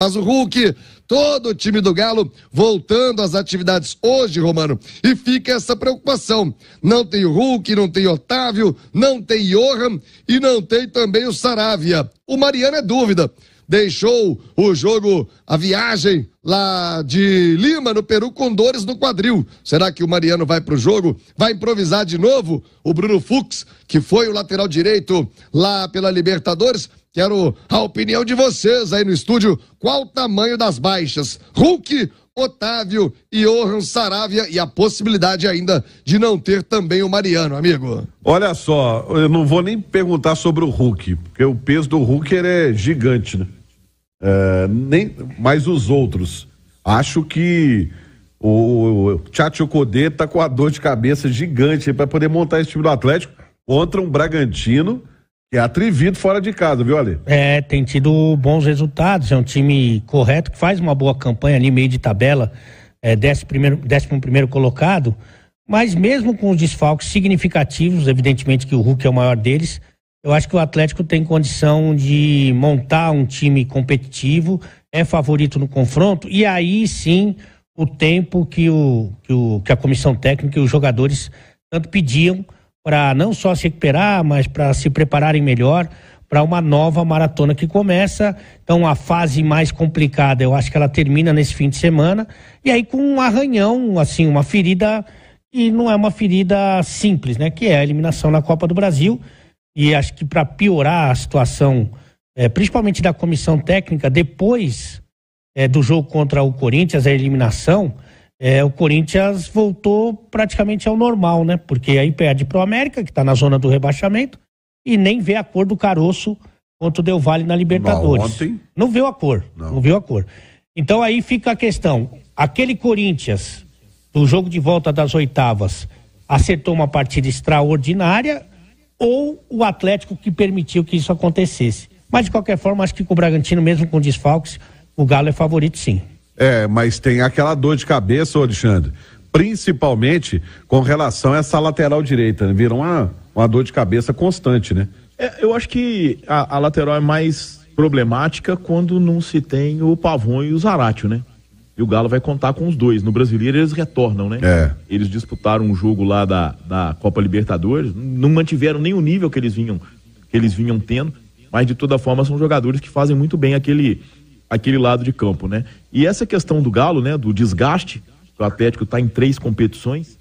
Mas o Hulk, todo o time do Galo voltando às atividades hoje, Romano. E fica essa preocupação. Não tem o Hulk, não tem Otávio, não tem Johan e não tem também o Saravia. O Mariano é dúvida. Deixou o jogo, a viagem lá de Lima, no Peru, com dores no quadril. Será que o Mariano vai pro jogo? Vai improvisar de novo? O Bruno Fux, que foi o lateral direito lá pela Libertadores, Quero a opinião de vocês aí no estúdio. Qual o tamanho das baixas? Hulk, Otávio, Orhan Saravia e a possibilidade ainda de não ter também o Mariano, amigo. Olha só, eu não vou nem perguntar sobre o Hulk, porque o peso do Hulk é gigante, né? É, nem mais os outros. Acho que o Tchatcho Codê tá com a dor de cabeça gigante para poder montar esse time do Atlético contra um Bragantino é atrevido fora de casa, viu, Ale? É, tem tido bons resultados. É um time correto que faz uma boa campanha ali, meio de tabela, é, décimo, primeiro, décimo primeiro colocado. Mas mesmo com os desfalques significativos, evidentemente que o Hulk é o maior deles, eu acho que o Atlético tem condição de montar um time competitivo, é favorito no confronto, e aí sim o tempo que, o, que, o, que a comissão técnica e os jogadores tanto pediam para não só se recuperar, mas para se prepararem melhor para uma nova maratona que começa. Então, a fase mais complicada, eu acho que ela termina nesse fim de semana. E aí, com um arranhão, assim, uma ferida que não é uma ferida simples, né? Que é a eliminação na Copa do Brasil. E acho que para piorar a situação, é, principalmente da comissão técnica, depois é, do jogo contra o Corinthians, a eliminação, é, o Corinthians voltou praticamente ao normal, né? Porque aí perde para o América, que está na zona do rebaixamento, e nem vê a cor do caroço contra o vale na Libertadores. Não, ontem... não viu a cor, não. não viu a cor. Então aí fica a questão, aquele Corinthians, do jogo de volta das oitavas, acertou uma partida extraordinária ou o Atlético que permitiu que isso acontecesse? Mas de qualquer forma, acho que com o Bragantino, mesmo com desfalques, o Galo é favorito sim. É, mas tem aquela dor de cabeça, Alexandre, principalmente com relação a essa lateral direita, né? Virou uma, uma dor de cabeça constante, né? É, eu acho que a, a, lateral é mais problemática quando não se tem o Pavon e o Zaratio, né? E o Galo vai contar com os dois. No brasileiro eles retornam, né? É. Eles disputaram um jogo lá da, da Copa Libertadores, não mantiveram nem o nível que eles vinham, que eles vinham tendo, mas de toda forma são jogadores que fazem muito bem aquele aquele lado de campo, né? E essa questão do Galo, né, do desgaste, o Atlético está em três competições.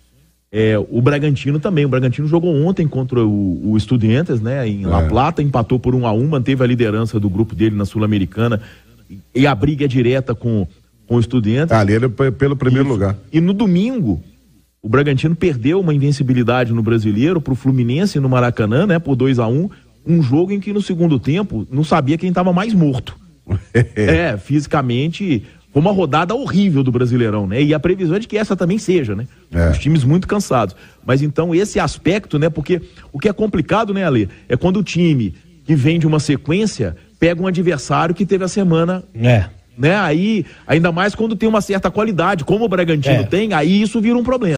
É, o Bragantino também, o Bragantino jogou ontem contra o, o Estudiantes, né, em La é. Plata, empatou por um a um, manteve a liderança do grupo dele na Sul-Americana e a briga é direta com, com o Estudiantes. Ali era pelo primeiro e, lugar. E no domingo, o Bragantino perdeu uma invencibilidade no Brasileiro para o Fluminense no Maracanã, né, por 2 a 1 um, um jogo em que no segundo tempo não sabia quem estava mais morto é, fisicamente foi uma rodada horrível do Brasileirão, né? E a previsão é de que essa também seja, né? É. Os times muito cansados. Mas então esse aspecto, né? Porque o que é complicado, né, Ale? É quando o time que vem de uma sequência pega um adversário que teve a semana. É. Né? Aí, ainda mais quando tem uma certa qualidade, como o Bragantino é. tem, aí isso vira um problema.